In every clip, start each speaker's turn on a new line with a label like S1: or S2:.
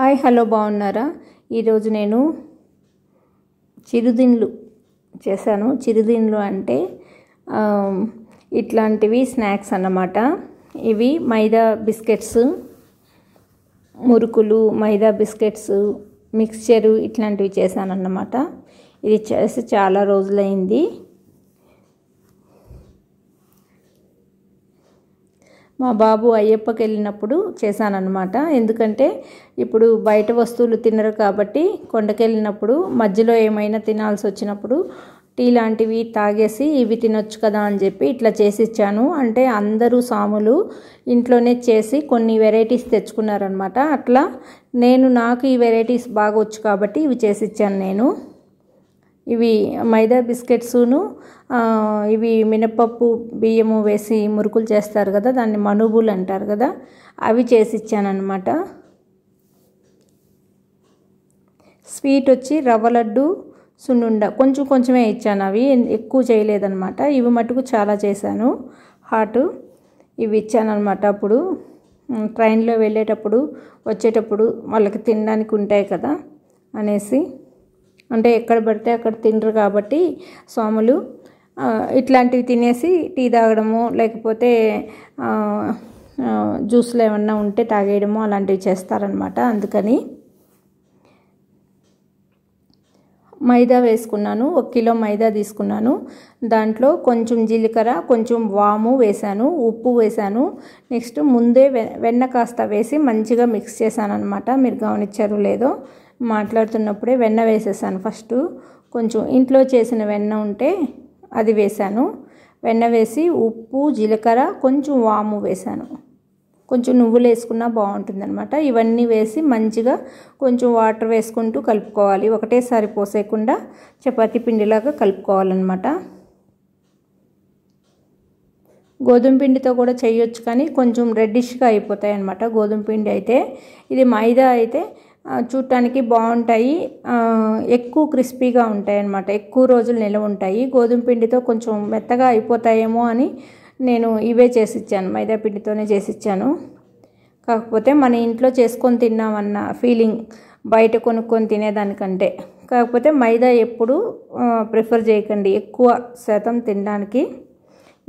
S1: hi hello బాగున్నారా ఈరోజు నేను చిరుదిండ్లు చేశాను చిరుదిండ్లు అంటే ఇట్లాంటివి స్నాక్స్ అన్నమాట ఇవి మైదా బిస్కెట్స్ మురుకులు మైదా బిస్కెట్స్ మిక్స్చరు ఇట్లాంటివి చేశాను అన్నమాట ఇది చేసి చాలా రోజులైంది మా బాబు అయ్యప్పకి వెళ్ళినప్పుడు చేశానన్నమాట ఎందుకంటే ఇప్పుడు బయట వస్తువులు తినరు కాబట్టి కొండకెళ్ళినప్పుడు మధ్యలో ఏమైనా తినాల్సి వచ్చినప్పుడు టీ లాంటివి తాగేసి ఇవి తినొచ్చు కదా అని చెప్పి ఇట్లా చేసి ఇచ్చాను అంటే అందరూ సాములు ఇంట్లోనే చేసి కొన్ని వెరైటీస్ తెచ్చుకున్నారనమాట అట్లా నేను నాకు ఈ వెరైటీస్ బాగా వచ్చు కాబట్టి ఇవి చేసి ఇచ్చాను నేను ఇవి మైదా బిస్కెట్సును ఇవి మినపప్పు బియ్యము వేసి మురుకులు చేస్తారు కదా దాన్ని మనుబులు అంటారు కదా అవి చేసి ఇచ్చానమాట స్వీట్ వచ్చి రవ్వ లడ్డు సున్నుండ కొంచెం కొంచెమే ఇచ్చాను అవి ఎక్కువ చేయలేదన్నమాట ఇవి మటుకు చాలా చేశాను హాట్ ఇవి ఇచ్చానమాట అప్పుడు ట్రైన్లో వెళ్ళేటప్పుడు వచ్చేటప్పుడు వాళ్ళకి తినడానికి ఉంటాయి కదా అనేసి అంటే ఎక్కడ పడితే అక్కడ తినరు కాబట్టి స్వాములు ఇట్లాంటివి తినేసి టీ తాగడము లేకపోతే జ్యూస్లు ఏమన్నా ఉంటే తాగేయడము అలాంటివి చేస్తారనమాట అందుకని మైదా వేసుకున్నాను ఒక కిలో మైదా తీసుకున్నాను దాంట్లో కొంచెం జీలకర్ర కొంచెం వాము వేశాను ఉప్పు వేశాను నెక్స్ట్ ముందే వెన్న కాస్త వేసి మంచిగా మిక్స్ చేశాను అనమాట మీరు గమనించారు లేదో మాట్లాడుతున్నప్పుడే వెన్న వేసేసాను ఫస్ట్ కొంచెం ఇంట్లో చేసిన వెన్న ఉంటే అది వేశాను వెన్న వేసి ఉప్పు జీలకర్ర కొంచెం వాము వేశాను కొంచెం నువ్వులు వేసుకున్నా బాగుంటుందన్నమాట ఇవన్నీ వేసి మంచిగా కొంచెం వాటర్ వేసుకుంటూ కలుపుకోవాలి ఒకటేసారి పోసేయకుండా చపాతి పిండిలాగా కలుపుకోవాలన్నమాట గోధుమ పిండితో కూడా చేయొచ్చు కానీ కొంచెం రెడ్డిష్గా అయిపోతాయి అన్నమాట గోధుమ పిండి అయితే ఇది మైదా అయితే చూడటానికి బాగుంటాయి ఎక్కువ క్రిస్పీగా ఉంటాయి అన్నమాట ఎక్కువ రోజులు నిల్వ ఉంటాయి గోధుమ పిండితో కొంచెం మెత్తగా అయిపోతాయేమో అని నేను ఇవే చేసిచ్చాను మైదా పిండితోనే చేసిచ్చాను కాకపోతే మన ఇంట్లో చేసుకొని తిన్నామన్న ఫీలింగ్ బయట కొనుక్కొని తినేదానికంటే కాకపోతే మైదా ఎప్పుడు ప్రిఫర్ చేయకండి ఎక్కువ శాతం తినడానికి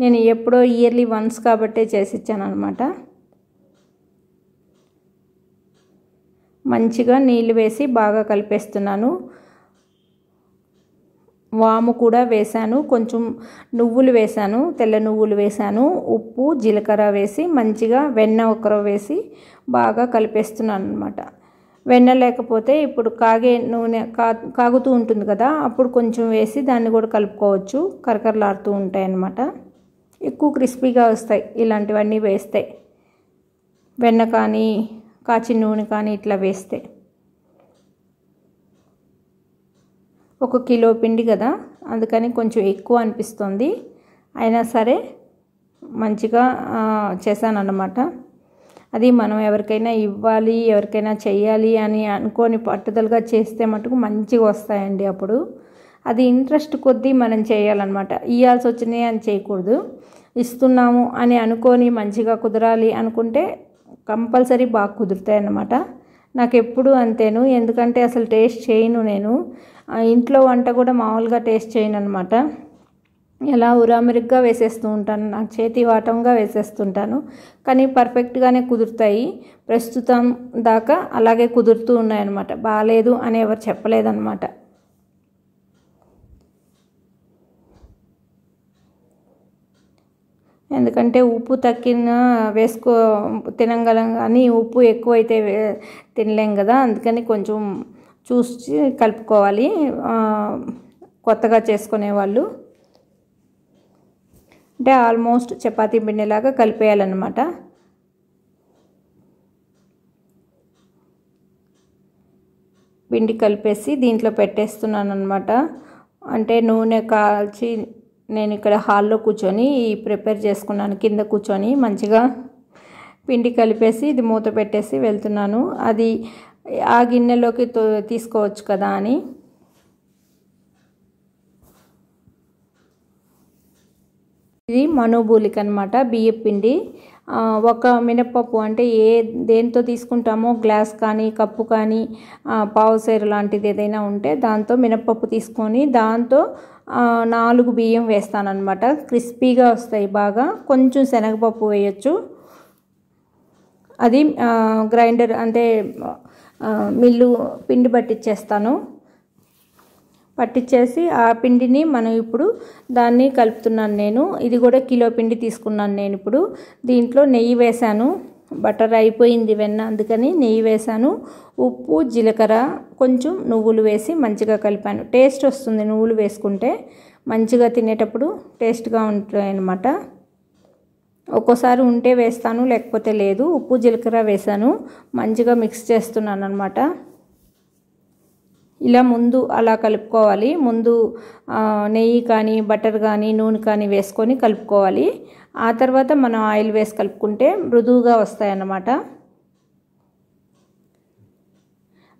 S1: నేను ఎప్పుడో ఇయర్లీ వన్స్ కాబట్టే చేసిచ్చాను అనమాట మంచిగా నీళ్ళు వేసి బాగా కలిపేస్తున్నాను వాము కూడా వేశాను కొంచెం నువ్వులు వేశాను తెల్ల నువ్వులు వేశాను ఉప్పు జీలకర్ర వేసి మంచిగా వెన్న ఒకర వేసి బాగా కలిపేస్తున్నాను అనమాట వెన్న లేకపోతే ఇప్పుడు కాగే నూనె కా కాగుతూ ఉంటుంది కదా అప్పుడు కొంచెం వేసి దాన్ని కూడా కలుపుకోవచ్చు కరకరలాడుతూ ఉంటాయి అన్నమాట ఎక్కువ క్రిస్పీగా వస్తాయి ఇలాంటివన్నీ వేస్తాయి వెన్న కానీ కాచి నూనె కానీ ఇట్లా వేస్తే ఒక కిలో పిండి కదా అందుకని కొంచెం ఎక్కువ అనిపిస్తుంది అయినా సరే మంచిగా చేశాను అన్నమాట అది మనం ఎవరికైనా ఇవ్వాలి ఎవరికైనా చేయాలి అని అనుకొని పట్టుదలగా చేస్తే మటుకు మంచిగా వస్తాయండి అప్పుడు అది ఇంట్రెస్ట్ కొద్దీ మనం చేయాలన్నమాట ఇవ్వాల్సి వచ్చినాయి అని చేయకూడదు ఇస్తున్నాము అని అనుకొని మంచిగా కుదరాలి అనుకుంటే కంపల్సరీ బాగా కుదురుతాయి అన్నమాట నాకు ఎప్పుడు అంతేను ఎందుకంటే అసలు టేస్ట్ చేయను నేను ఇంట్లో వంట కూడా మామూలుగా టేస్ట్ చేయను అనమాట ఎలా ఉరామిరిగ్గా వేసేస్తూ ఉంటాను నాకు చేతి వాటంగా వేసేస్తుంటాను కానీ పర్ఫెక్ట్గానే కుదురుతాయి ప్రస్తుతం దాకా అలాగే కుదురుతూ ఉన్నాయన్నమాట బాగాలేదు అని ఎవరు చెప్పలేదన్నమాట ఎందుకంటే ఉప్పు తక్కిన వేసుకో తినగలం కానీ ఉప్పు ఎక్కువైతే తినలేం కదా అందుకని కొంచెం చూసి కలుపుకోవాలి కొత్తగా చేసుకునే వాళ్ళు అంటే ఆల్మోస్ట్ చపాతీ పిండిలాగా కలిపేయాలన్నమాట పిండి కలిపేసి దీంట్లో పెట్టేస్తున్నాను అనమాట అంటే నూనె కాల్చి నేను ఇక్కడ హాల్లో కూర్చొని ప్రిపేర్ చేసుకున్నాను కింద కూర్చొని మంచిగా పిండి కలిపేసి ఇది మూత పెట్టేసి వెళ్తున్నాను అది ఆ గిన్నెలోకి తీసుకోవచ్చు కదా అని ఇది మనోబూలిక అనమాట బియ్యం పిండి ఒక మినప్పప్పు అంటే ఏ దేంతో తీసుకుంటామో గ్లాస్ కానీ కప్పు కానీ పావుసేరు లాంటిది ఏదైనా ఉంటే దాంతో మినప్పప్పు తీసుకొని దాంతో నాలుగు బియ్యం అనమాట క్రిస్పీగా వస్తాయి బాగా కొంచెం శనగపప్పు వేయచ్చు అది గ్రైండర్ అంటే మిల్లు పిండి పట్టించేస్తాను పట్టించేసి ఆ పిండిని మనం ఇప్పుడు దాన్ని కలుపుతున్నాను నేను ఇది కూడా కిలో పిండి తీసుకున్నాను నేను ఇప్పుడు దీంట్లో నెయ్యి వేశాను బటర్ అయిపోయింది వెన్న అందుకని నెయ్యి వేశాను ఉప్పు జీలకర్ర కొంచెం నువ్వులు వేసి మంచిగా కలిపాను టేస్ట్ వస్తుంది నువ్వులు వేసుకుంటే మంచిగా తినేటప్పుడు టేస్ట్గా ఉంటాయి అన్నమాట ఒక్కోసారి ఉంటే వేస్తాను లేకపోతే లేదు ఉప్పు జీలకర్ర వేశాను మంచిగా మిక్స్ చేస్తున్నాను అనమాట ఇలా ముందు అలా కలుపుకోవాలి ముందు నెయ్యి కానీ బటర్ కానీ నూనె కానీ వేసుకొని కలుపుకోవాలి ఆ తర్వాత మనం ఆయిల్ వేసి కలుపుకుంటే మృదువుగా వస్తాయన్నమాట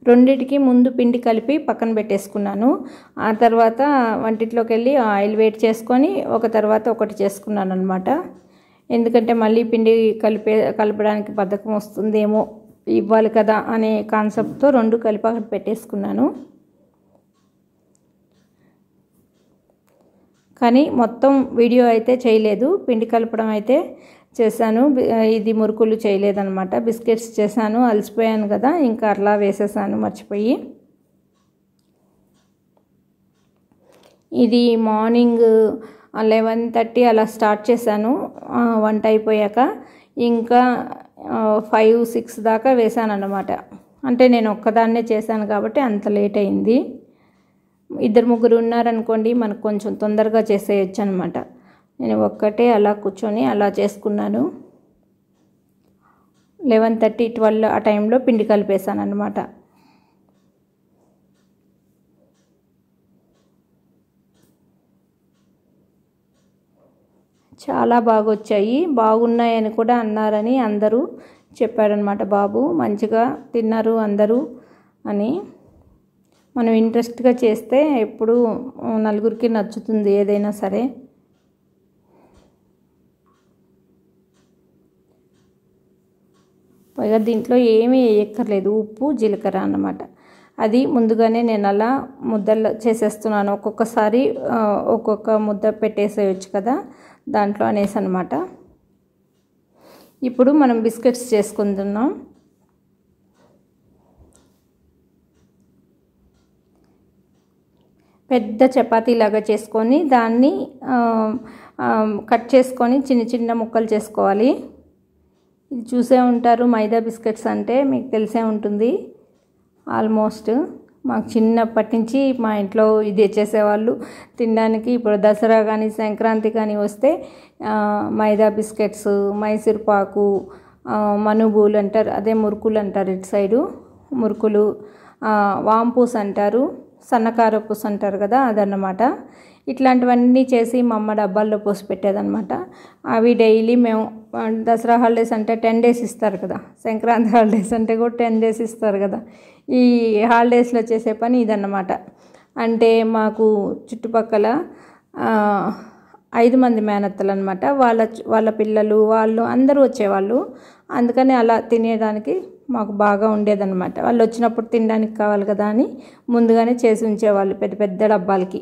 S1: రెండిటికి ముందు పిండి కలిపి పక్కన పెట్టేసుకున్నాను ఆ తర్వాత వంటింట్లోకి వెళ్ళి ఆయిల్ వేట్ చేసుకొని ఒక తర్వాత ఒకటి చేసుకున్నాను అనమాట ఎందుకంటే మళ్ళీ పిండి కలిపే కలపడానికి బద్ధకం వస్తుందేమో ఇవ్వాలి కదా అనే కాన్సెప్ట్తో రెండు కలిపి అక్కడ పెట్టేసుకున్నాను కానీ మొత్తం వీడియో అయితే చేయలేదు పిండి కలపడం అయితే చేశాను ఇది మురుకులు చేయలేదన్నమాట బిస్కెట్స్ చేశాను అలసిపోయాను కదా ఇంకా అట్లా వేసేసాను మర్చిపోయి ఇది మార్నింగ్ లెవెన్ థర్టీ అలా స్టార్ట్ చేశాను వంట అయిపోయాక ఇంకా ఫైవ్ సిక్స్ దాకా వేశాను అన్నమాట అంటే నేను ఒక్కదాన్నే చేశాను కాబట్టి అంత లేట్ అయింది ఇద్దరు ముగ్గురు ఉన్నారనుకోండి మనకు కొంచెం తొందరగా చేసేయచ్చు అనమాట నేను ఒక్కటే అలా కూర్చొని అలా చేసుకున్నాను లెవెన్ థర్టీ ట్వెల్వ్ ఆ టైంలో పిండి కలిపేశాను అనమాట చాలా బాగా వచ్చాయి బాగున్నాయని కూడా అన్నారని అందరూ చెప్పారనమాట బాబు మంచిగా తిన్నారు అందరూ అని మనం ఇంట్రెస్ట్గా చేస్తే ఎప్పుడు నలుగురికి నచ్చుతుంది ఏదైనా సరే పైగా దీంట్లో ఏమీ వేయక్కర్లేదు ఉప్పు జీలకర్ర అన్నమాట అది ముందుగానే నేను అలా ముద్దలు చేసేస్తున్నాను ఒక్కొక్కసారి ఒక్కొక్క ముద్ద పెట్టేసేయచ్చు కదా దాంట్లో అనేసి అనమాట ఇప్పుడు మనం బిస్కెట్స్ చేసుకుంటున్నాం పెద్ద లాగా చేసుకొని దాన్ని కట్ చేసుకొని చిన్న చిన్న ముక్కలు చేసుకోవాలి ఇది చూసే ఉంటారు మైదా బిస్కెట్స్ అంటే మీకు తెలిసే ఉంటుంది ఆల్మోస్ట్ మాకు చిన్నప్పటి నుంచి మా ఇంట్లో ఇది చేసేవాళ్ళు తినడానికి ఇప్పుడు దసరా కానీ సంక్రాంతి కానీ వస్తే మైదా బిస్కెట్స్ మైసూర్ పాకు మనుబూలు అంటారు అదే మురుకులు అంటారు ఇటు సైడు మురుకులు వాంపూస్ అంటారు సన్నకార పుస్ అంటారు కదా అదన్నమాట ఇట్లాంటివన్నీ చేసి మా అమ్మ డబ్బాల్లో పోసి పెట్టేదన్నమాట అవి డైలీ మేము దసరా హాలిడేస్ అంటే టెన్ డేస్ ఇస్తారు కదా సంక్రాంతి హాలిడేస్ అంటే కూడా టెన్ డేస్ ఇస్తారు కదా ఈ హాలిడేస్లో చేసే పని ఇదన్నమాట అంటే మాకు చుట్టుపక్కల ఐదు మంది మేనత్తలు అనమాట వాళ్ళ వాళ్ళ పిల్లలు వాళ్ళు అందరూ వచ్చేవాళ్ళు అందుకని అలా తినేదానికి మాకు బాగా ఉండేదన్నమాట వాళ్ళు వచ్చినప్పుడు తినడానికి కావాలి కదా అని ముందుగానే చేసి ఉంచేవాళ్ళు పెద్ద పెద్ద డబ్బాలకి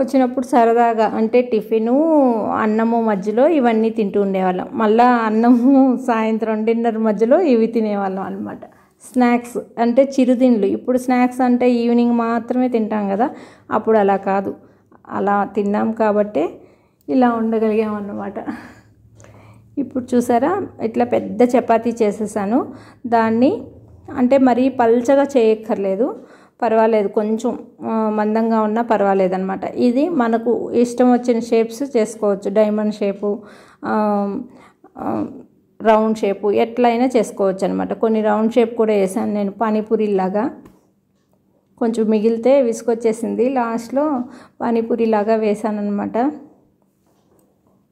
S1: వచ్చినప్పుడు సరదాగా అంటే టిఫిను అన్నము మధ్యలో ఇవన్నీ తింటూ ఉండేవాళ్ళం మళ్ళీ అన్నము సాయంత్రం డిన్నర్ మధ్యలో ఇవి తినేవాళ్ళం అనమాట స్నాక్స్ అంటే చిరుతిండ్లు ఇప్పుడు స్నాక్స్ అంటే ఈవినింగ్ మాత్రమే తింటాం కదా అప్పుడు అలా కాదు అలా తిన్నాం కాబట్టే ఇలా ఉండగలిగాం అన్నమాట ఇప్పుడు చూసారా ఇట్లా పెద్ద చపాతీ చేసేసాను దాన్ని అంటే మరీ పల్చగా చేయక్కర్లేదు పర్వాలేదు కొంచెం మందంగా ఉన్నా పర్వాలేదు అనమాట ఇది మనకు ఇష్టం వచ్చిన షేప్స్ చేసుకోవచ్చు డైమండ్ షేపు రౌండ్ షేపు ఎట్లయినా చేసుకోవచ్చు అనమాట కొన్ని రౌండ్ షేప్ కూడా వేసాను నేను పానీపూరిలాగా కొంచెం మిగిలితే విసుకొచ్చేసింది లాస్ట్లో పానీపూరిలాగా వేసాను అనమాట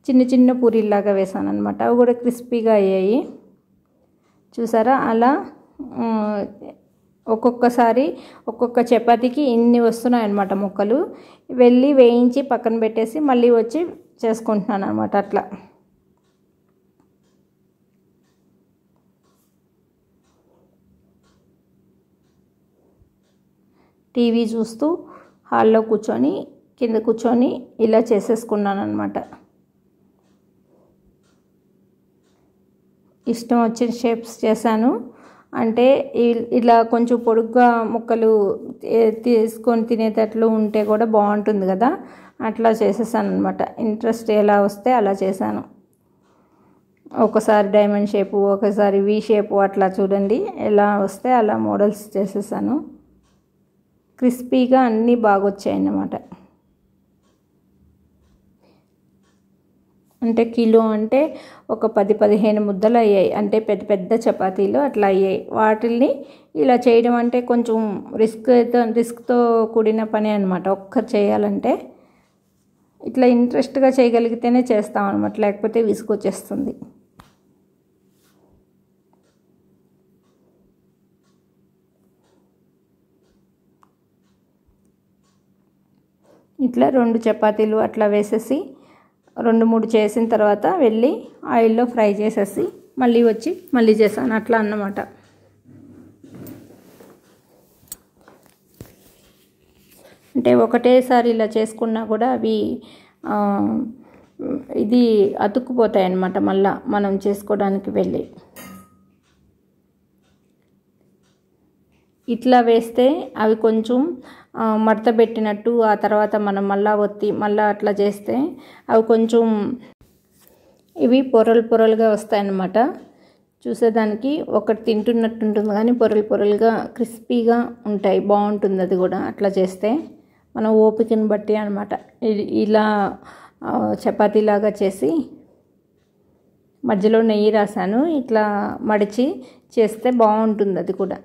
S1: చిన్న చిన్న పూరీలాగా వేసాను అనమాట అవి కూడా క్రిస్పీగా అయ్యాయి చూసారా అలా ఒక్కొక్కసారి ఒక్కొక్క చపాతీకి ఇన్ని వస్తున్నాయి అనమాట మొక్కలు వెళ్ళి వేయించి పక్కన పెట్టేసి మళ్ళీ వచ్చి చేసుకుంటున్నాను అనమాట అట్లా టీవీ చూస్తూ హాల్లో కూర్చొని కింద కూర్చొని ఇలా చేసేసుకున్నాను అనమాట ఇష్టం వచ్చిన షేప్స్ చేశాను అంటే ఇలా కొంచెం పొడుగ్గా ముక్కలు తీసుకొని తినేటట్లు ఉంటే కూడా బాగుంటుంది కదా అట్లా చేసేసాను అనమాట ఇంట్రెస్ట్ ఎలా వస్తే అలా చేశాను ఒకసారి డైమండ్ షేపు ఒకసారి వి షేపు అట్లా చూడండి ఎలా వస్తే అలా మోడల్స్ చేసేసాను క్రిస్పీగా అన్నీ బాగా వచ్చాయి అన్నమాట అంటే కిలో అంటే ఒక పది పదిహేను ముద్దలు అయ్యాయి అంటే పెద్ద పెద్ద చపాతీలు అట్లా అయ్యాయి వాటిల్ని ఇలా చేయడం అంటే కొంచెం రిస్క్ రిస్క్తో కూడిన పని అనమాట ఒక్కరు చేయాలంటే ఇట్లా ఇంట్రెస్ట్గా చేయగలిగితేనే చేస్తాం అనమాట లేకపోతే విసుగొచ్చేస్తుంది ఇట్లా రెండు చపాతీలు అట్లా వేసేసి రెండు మూడు చేసిన తర్వాత వెళ్ళి ఆయిల్లో ఫ్రై చేసేసి మళ్ళీ వచ్చి మళ్ళీ చేశాను అట్లా అన్నమాట అంటే ఒకటేసారి ఇలా చేసుకున్నా కూడా అవి ఇది అతుక్కుపోతాయి అన్నమాట మళ్ళీ మనం చేసుకోవడానికి వెళ్ళి ఇట్లా వేస్తే అవి కొంచెం మడత పెట్టినట్టు ఆ తర్వాత మనం మళ్ళా ఒత్తి మళ్ళీ అట్లా చేస్తే అవి కొంచెం ఇవి పొరలు పొరలుగా వస్తాయన్నమాట చూసేదానికి ఒకటి తింటున్నట్టు ఉంటుంది కానీ పొరలు పొరలుగా క్రిస్పీగా ఉంటాయి బాగుంటుంది అది కూడా అట్లా చేస్తే మనం ఓపికను బట్టి అనమాట ఇలా చపాతీలాగా చేసి మధ్యలో నెయ్యి రాశాను ఇట్లా మడిచి చేస్తే బాగుంటుంది అది కూడా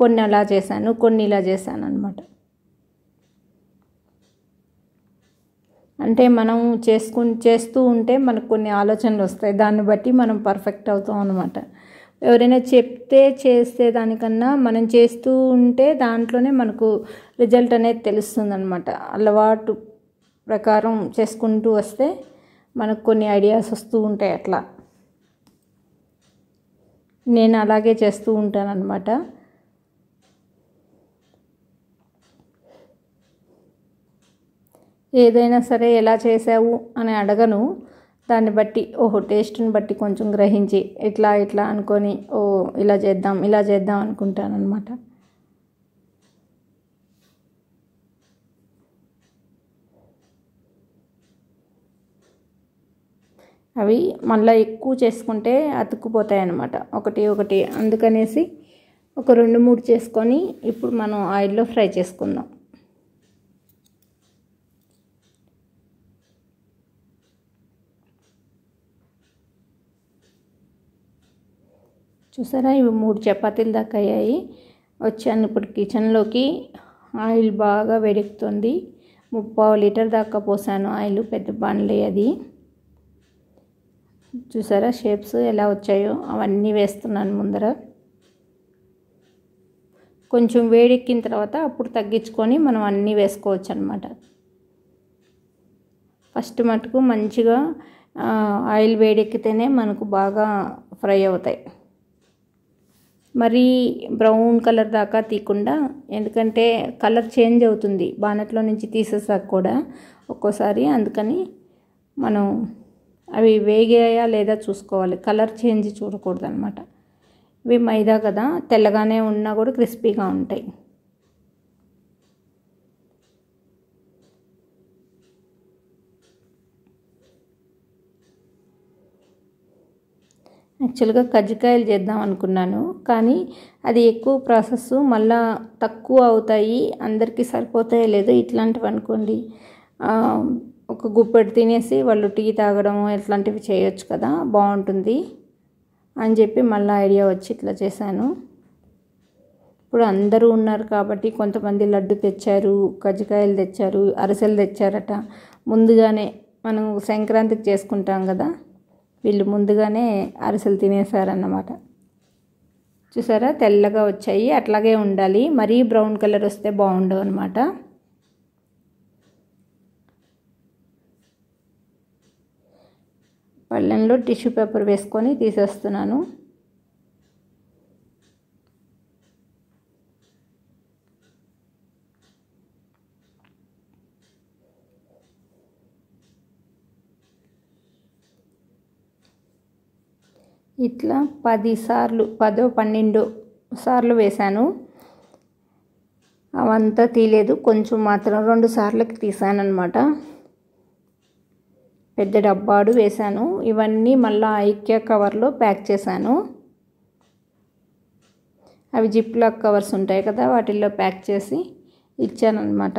S1: కొన్ని అలా చేశాను కొన్ని ఇలా చేశాను అనమాట అంటే మనం చేసుకు చేస్తూ ఉంటే మనకు కొన్ని ఆలోచనలు వస్తాయి దాన్ని బట్టి మనం పర్ఫెక్ట్ అవుతాం అనమాట ఎవరైనా చెప్తే చేస్తే దానికన్నా మనం చేస్తూ ఉంటే దాంట్లోనే మనకు రిజల్ట్ అనేది తెలుస్తుంది అనమాట అలవాటు ప్రకారం చేసుకుంటూ వస్తే మనకు కొన్ని ఐడియాస్ వస్తూ ఉంటాయి అట్లా నేను అలాగే చేస్తూ ఉంటాను అనమాట ఏదైనా సరే ఎలా చేసావు అని అడగను దాన్ని బట్టి ఓహో టేస్ట్ని బట్టి కొంచెం గ్రహించి ఇట్లా ఇట్లా అనుకొని ఓ ఇలా చేద్దాం ఇలా చేద్దాం అనుకుంటాను అనమాట అవి మళ్ళీ ఎక్కువ చేసుకుంటే అతుక్కుపోతాయి అన్నమాట ఒకటి ఒకటి అందుకనేసి ఒక రెండు మూడు చేసుకొని ఇప్పుడు మనం ఆయిల్లో ఫ్రై చేసుకుందాం చూసారా ఇవి మూడు చపాతీలు దాకా అయ్యాయి వచ్చాను ఇప్పుడు కిచెన్లోకి ఆయిల్ బాగా వెడుకుతుంది ముప్పావు లీటర్ దాకా పోసాను ఆయిల్ పెద్ద బాండ్లే అది చూసారా షేప్స్ ఎలా వచ్చాయో అవన్నీ వేస్తున్నాను ముందర కొంచెం వేడెక్కిన తర్వాత అప్పుడు తగ్గించుకొని మనం అన్నీ వేసుకోవచ్చు అనమాట ఫస్ట్ మటుకు మంచిగా ఆయిల్ వేడెక్కితేనే మనకు బాగా ఫ్రై అవుతాయి మరీ బ్రౌన్ కలర్ దాకా తీయకుండా ఎందుకంటే కలర్ చేంజ్ అవుతుంది బానట్లో నుంచి తీసేసాక కూడా ఒక్కోసారి అందుకని మనం అవి వేగాయా లేదా చూసుకోవాలి కలర్ చేంజ్ చూడకూడదు అనమాట ఇవి మైదా కదా తెల్లగానే ఉన్నా కూడా క్రిస్పీగా ఉంటాయి యాక్చువల్గా కజ్జికాయలు చేద్దాం అనుకున్నాను కానీ అది ఎక్కువ ప్రాసెస్ మళ్ళా తక్కువ అవుతాయి అందరికీ సరిపోతాయో లేదో ఇట్లాంటివి అనుకోండి ఒక గుప్పెడు తినేసి వాళ్ళు టీ తాగడం ఇట్లాంటివి చేయొచ్చు కదా బాగుంటుంది అని చెప్పి మళ్ళీ ఐడియా వచ్చి ఇట్లా చేశాను ఇప్పుడు అందరూ ఉన్నారు కాబట్టి కొంతమంది లడ్డు తెచ్చారు కజ్జికాయలు తెచ్చారు అరిసెలు తెచ్చారట ముందుగానే మనం సంక్రాంతికి చేసుకుంటాం కదా వీళ్ళు ముందుగానే అరిసెలు తినేశారన్నమాట చూసారా తెల్లగా వచ్చాయి అట్లాగే ఉండాలి మరీ బ్రౌన్ కలర్ వస్తే బాగుండవు అనమాట పళ్ళెంలో టిష్యూ పేపర్ వేసుకొని తీసేస్తున్నాను ఇట్లా పదిసార్లు పదో పన్నెండో సార్లు వేశాను అవంతా తీలేదు కొంచెం మాత్రం రెండు సార్లకి తీసాను అనమాట పెద్ద డబ్బాడు వేశాను ఇవన్నీ మళ్ళీ ఐక్య కవర్లో ప్యాక్ చేశాను అవి లాక్ కవర్స్ ఉంటాయి కదా వాటిల్లో ప్యాక్ చేసి ఇచ్చానమాట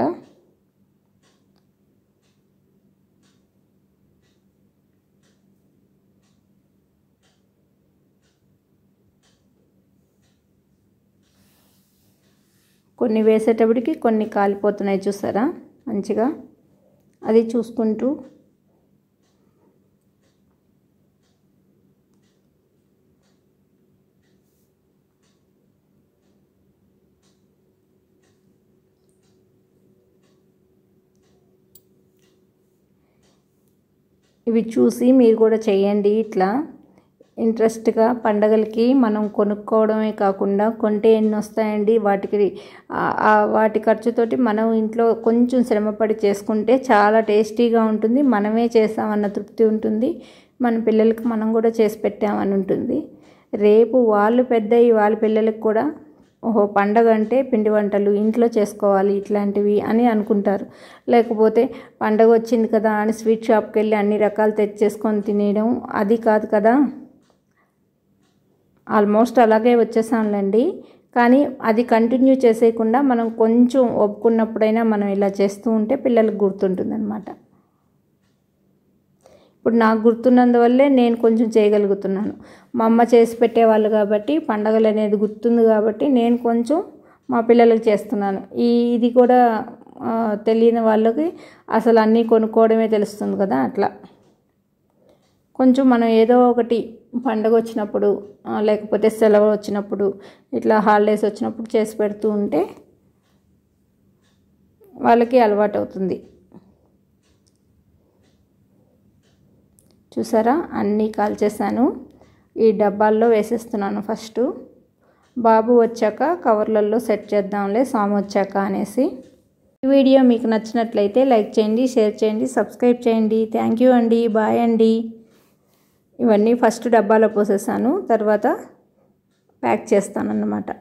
S1: కొన్ని వేసేటప్పటికి కొన్ని కాలిపోతున్నాయి చూసారా మంచిగా అది చూసుకుంటూ ఇవి చూసి మీరు కూడా చేయండి ఇట్లా ఇంట్రెస్ట్గా పండగలకి మనం కొనుక్కోవడమే కాకుండా కొంటే ఎన్ని వస్తాయండి వాటికి వాటి ఖర్చుతోటి మనం ఇంట్లో కొంచెం శ్రమపడి చేసుకుంటే చాలా టేస్టీగా ఉంటుంది మనమే చేసామన్న తృప్తి ఉంటుంది మన పిల్లలకి మనం కూడా చేసి పెట్టామని ఉంటుంది రేపు వాళ్ళు పెద్ద వాళ్ళ పిల్లలకు కూడా ఓహో పండగ అంటే పిండి వంటలు ఇంట్లో చేసుకోవాలి ఇట్లాంటివి అని అనుకుంటారు లేకపోతే పండగ వచ్చింది కదా అని స్వీట్ షాప్కి వెళ్ళి అన్ని రకాలు తెచ్చేసుకొని తినేయడం అది కాదు కదా ఆల్మోస్ట్ అలాగే వచ్చేసానులేండి కానీ అది కంటిన్యూ చేసేయకుండా మనం కొంచెం ఒప్పుకున్నప్పుడైనా మనం ఇలా చేస్తూ ఉంటే పిల్లలకు గుర్తుంటుంది అనమాట ఇప్పుడు నాకు గుర్తున్నందువల్లే నేను కొంచెం చేయగలుగుతున్నాను మా అమ్మ చేసి పెట్టేవాళ్ళు కాబట్టి పండగలు అనేది గుర్తుంది కాబట్టి నేను కొంచెం మా పిల్లలకు చేస్తున్నాను ఈ ఇది కూడా తెలియని వాళ్ళకి అసలు అన్నీ కొనుక్కోవడమే తెలుస్తుంది కదా అట్లా కొంచెం మనం ఏదో ఒకటి పండగ వచ్చినప్పుడు లేకపోతే సెలవు వచ్చినప్పుడు ఇట్లా హాలిడేస్ వచ్చినప్పుడు చేసి పెడుతూ ఉంటే వాళ్ళకి అలవాటు అవుతుంది చూసారా అన్నీ కాల్చేసాను ఈ డబ్బాల్లో వేసేస్తున్నాను ఫస్ట్ బాబు వచ్చాక కవర్లలో సెట్ చేద్దాంలే సాము వచ్చాక అనేసి ఈ వీడియో మీకు నచ్చినట్లయితే లైక్ చేయండి షేర్ చేయండి సబ్స్క్రైబ్ చేయండి థ్యాంక్ యూ అండి బాయ్ అండి ఇవన్నీ ఫస్ట్ డబ్బాలో పోసేసాను తర్వాత ప్యాక్ చేస్తానన్నమాట